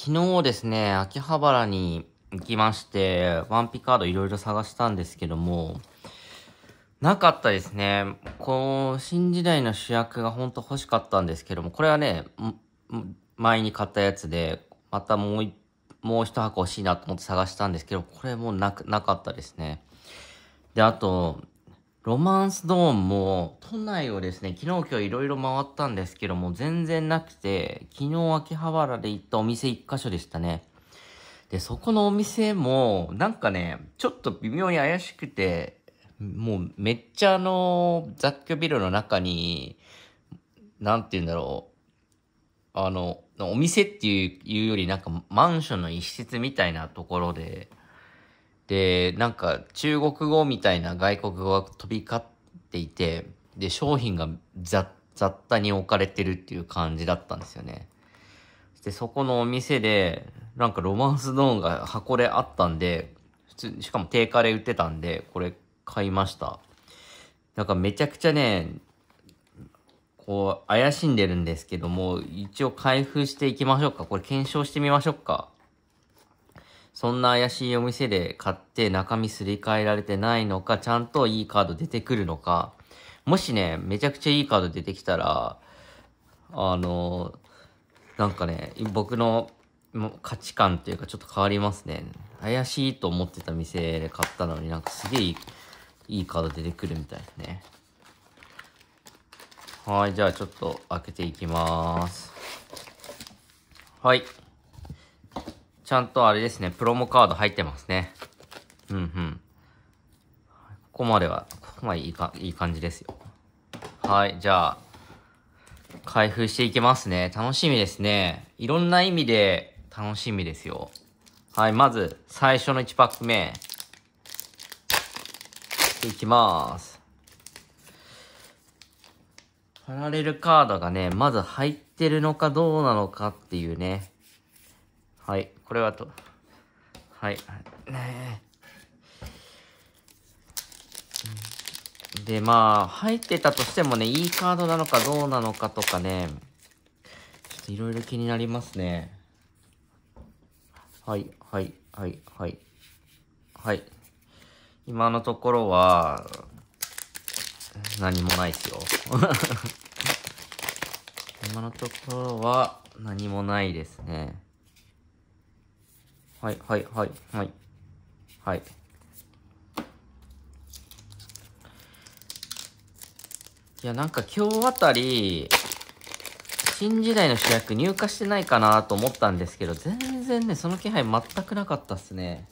昨日ですね、秋葉原に行きまして、ワンピカードいろいろ探したんですけども、なかったですね。こう、新時代の主役がほんと欲しかったんですけども、これはね、前に買ったやつで、またもう、もう一箱欲しいなと思って探したんですけど、これもなく、なかったですね。で、あと、ロマンスドーンも、都内をですね、昨日今日いろいろ回ったんですけども、全然なくて、昨日秋葉原で行ったお店1箇所でしたね。で、そこのお店も、なんかね、ちょっと微妙に怪しくて、もうめっちゃあの、雑居ビルの中に、なんて言うんだろう、あの、お店っていうよりなんかマンションの一室みたいなところで、で、なんか中国語みたいな外国語が飛び交っていて、で、商品が雑多に置かれてるっていう感じだったんですよね。で、そこのお店で、なんかロマンスドーンが箱であったんで、普通、しかも定価で売ってたんで、これ買いました。なんかめちゃくちゃね、こう、怪しんでるんですけども、一応開封していきましょうか。これ検証してみましょうか。そんな怪しいお店で買って中身すり替えられてないのか、ちゃんといいカード出てくるのか、もしね、めちゃくちゃいいカード出てきたら、あの、なんかね、僕の価値観っていうかちょっと変わりますね。怪しいと思ってた店で買ったのになんかすげえいいカード出てくるみたいですね。はい、じゃあちょっと開けていきます。はい。ちゃんとあれですね、プロモカード入ってますね。うんうん。ここまでは、ここまでいいか、いい感じですよ。はい、じゃあ、開封していきますね。楽しみですね。いろんな意味で楽しみですよ。はい、まず、最初の1パック目。いきます。パラレルカードがね、まず入ってるのかどうなのかっていうね。はい、これはと、はい、ねで、まあ、入ってたとしてもね、いいカードなのかどうなのかとかね、ちょっといろいろ気になりますね。はい、はい、はい、はい。はい。今のところは、何もないですよ。今のところは、何もないですね。はいはいはいはいはいいやなんか今日あたり新時代の主役入荷してないかなと思ったんですけど全然ねその気配全くなかったっすね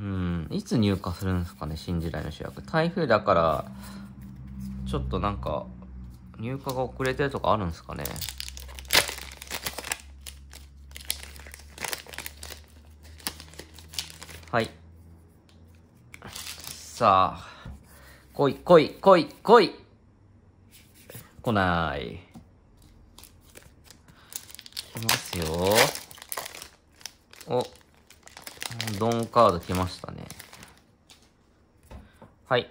うんいつ入荷するんですかね新時代の主役台風だからちょっとなんか入荷が遅れてるとかあるんですかねはい。さあ、来い来い来い来い来ない。来ますよ。お、ドンカード来ましたね。はい。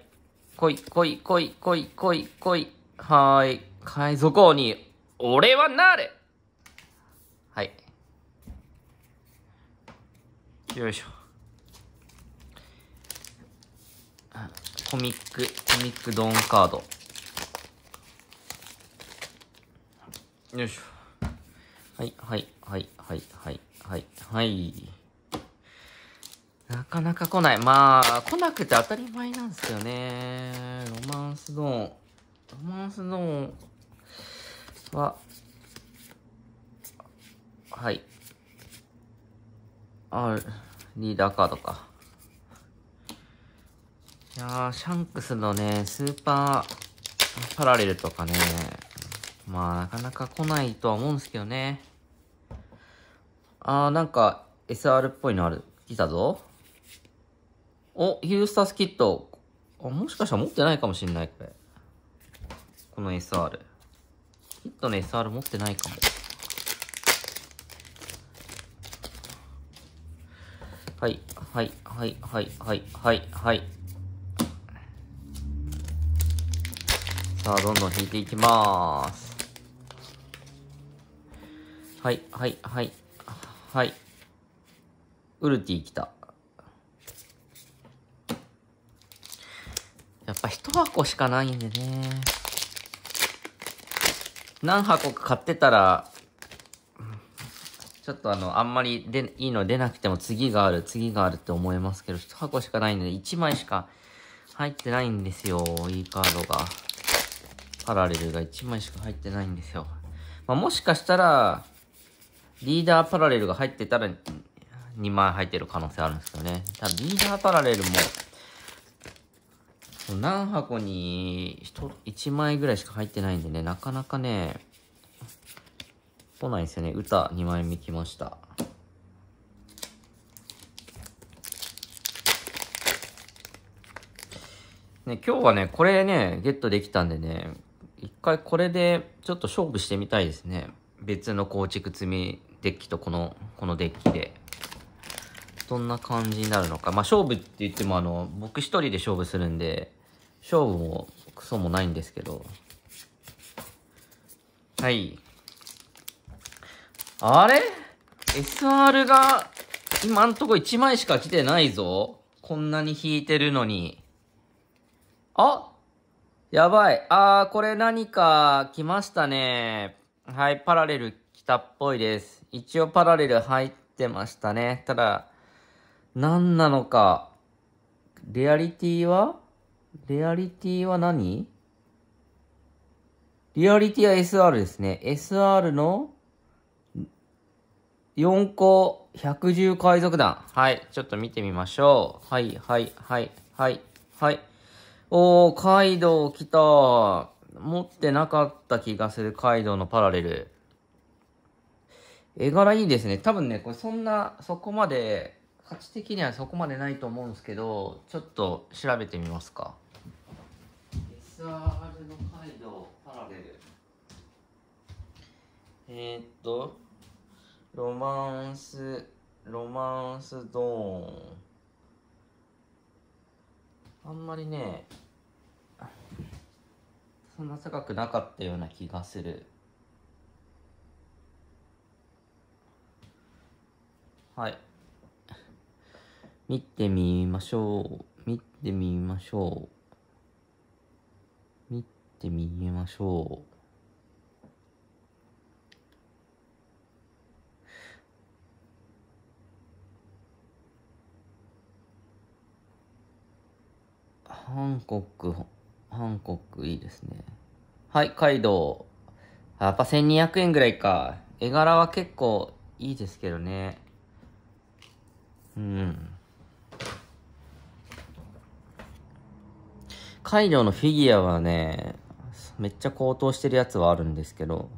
来い来い来い来い来い来い。はーい。海賊王に、俺はなれはい。よいしょ。コミック、コミックドーンカード。よいしょ。はい、はい、はい、はい、はい、はい、はい。なかなか来ない。まあ、来なくて当たり前なんですよね。ロマンスドーン。ロマンスドーンは、はい。あ、リーダーカードか。いやシャンクスのね、スーパーパラレルとかね、まあなかなか来ないとは思うんですけどね。あーなんか SR っぽいのある。来たぞ。お、ヒュースタスキット。あ、もしかしたら持ってないかもしんない、これ。この SR。キットの SR 持ってないかも。はい、はい、はい、はい、はい、はい、はい。さあ、どんどん引いていきます。はい、はい、はい、はい。ウルティ来た。やっぱ一箱しかないんでね。何箱か買ってたら、ちょっとあの、あんまりでいいの出なくても次がある、次があるって思いますけど、一箱しかないんで、一枚しか入ってないんですよ、いいカードが。パラレルが1枚しか入ってないんですよ。まあ、もしかしたら、リーダーパラレルが入ってたら2枚入ってる可能性あるんですよね。ただリーダーパラレルも、何箱に 1, 1枚ぐらいしか入ってないんでね、なかなかね、来ないですよね。歌2枚目来ました。ね、今日はね、これね、ゲットできたんでね、一回これでちょっと勝負してみたいですね。別の構築積みデッキとこの、このデッキで。どんな感じになるのか。まあ勝負って言ってもあの、僕一人で勝負するんで、勝負もクソもないんですけど。はい。あれ ?SR が今んとこ1枚しか来てないぞ。こんなに引いてるのに。あやばい。あー、これ何か来ましたね。はい、パラレル来たっぽいです。一応パラレル入ってましたね。ただ、何なのか。レアリティはレアリティは何リアリティは SR ですね。SR の4個110海賊団。はい、ちょっと見てみましょう。はい、はい、はい、はい、はい。おー、カイドウ来た。持ってなかった気がする、カイドウのパラレル。絵柄いいですね。多分ね、これそんな、そこまで、価値的にはそこまでないと思うんですけど、ちょっと調べてみますか。SR のカイドウパラレル。えー、っと、ロマンス、ロマンスドーン。あんまりねそんな高くなかったような気がするはい見てみましょう見てみましょう見てみましょうハンコック、ハンコックいいですね。はい、カイドウ。やっぱ1200円ぐらいか。絵柄は結構いいですけどね。うん。カイドウのフィギュアはね、めっちゃ高騰してるやつはあるんですけど、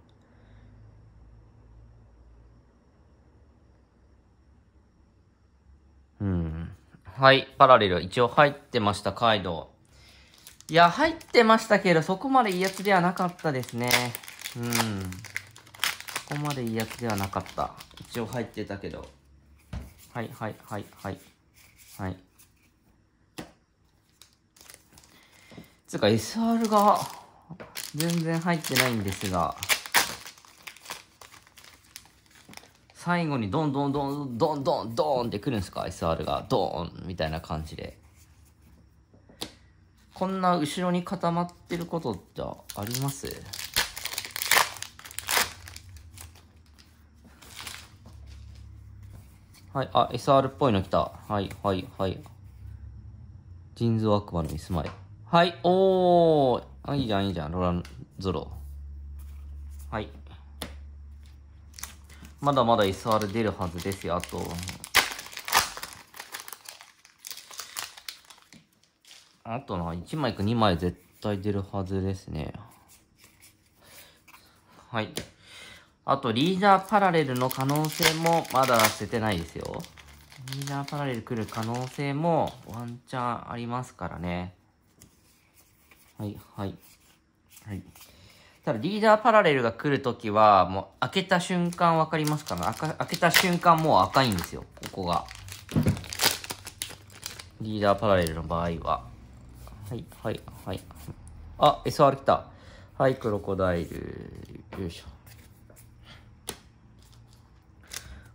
はい、パラレル、一応入ってました、カイドウ。いや、入ってましたけど、そこまでいいやつではなかったですね。うん。そこまでいいやつではなかった。一応入ってたけど。はい、はい、はい、はい。はい。つうか、SR が、全然入ってないんですが。最後にドンドンドンドンドンドンってくるんですか ?SR がドーンみたいな感じで。こんな後ろに固まってることってありますはい、あ、SR っぽいの来た。はい、はい、はい。ジンズワー悪魔のミスマイ。はい、おおあ、いいじゃん、いいじゃん、ロランゾロ。はい。まだまだ SR 出るはずですよ、あと。あとな、1枚か2枚絶対出るはずですね。はい。あと、リーダーパラレルの可能性もまだ捨ててないですよ。リーダーパラレル来る可能性もワンチャンありますからね。はい、はい。はい。リーダーパラレルが来るときは、もう開けた瞬間わかりますかな開けた瞬間もう赤いんですよ。ここが。リーダーパラレルの場合は。はい、はい、はい。あ、SR 来た。はい、クロコダイル。よいしょ。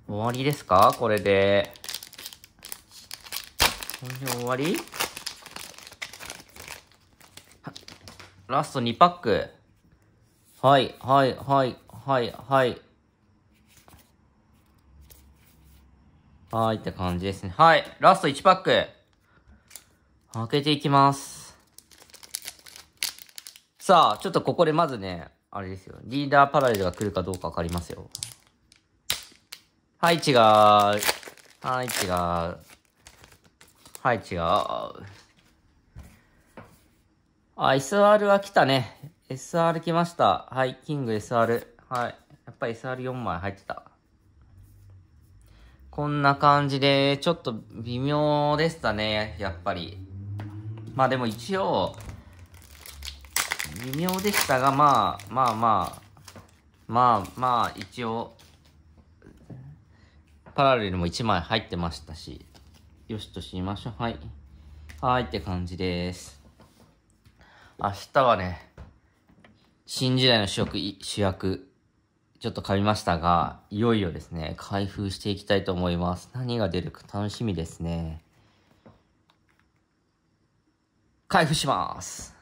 終わりですかこれで。これで終わりラスト2パック。はい、はい、はい、はい、はい。はいって感じですね。はい、ラスト1パック。開けていきます。さあ、ちょっとここでまずね、あれですよ。リーダーパラレルが来るかどうかわかりますよ。はい、違う。はい、違う。はい、違う。あ、SR は来たね。SR 来ました。はい、キング SR。はい。やっぱ SR4 枚入ってた。こんな感じで、ちょっと微妙でしたね、やっぱり。まあでも一応、微妙でしたが、まあ、まあまあ、まあまあ、一応、パラレルも1枚入ってましたし、よしとしましょう。はい。はいって感じです。明日はね、新時代の主役、主役、ちょっと噛みましたが、いよいよですね、開封していきたいと思います。何が出るか楽しみですね。開封します。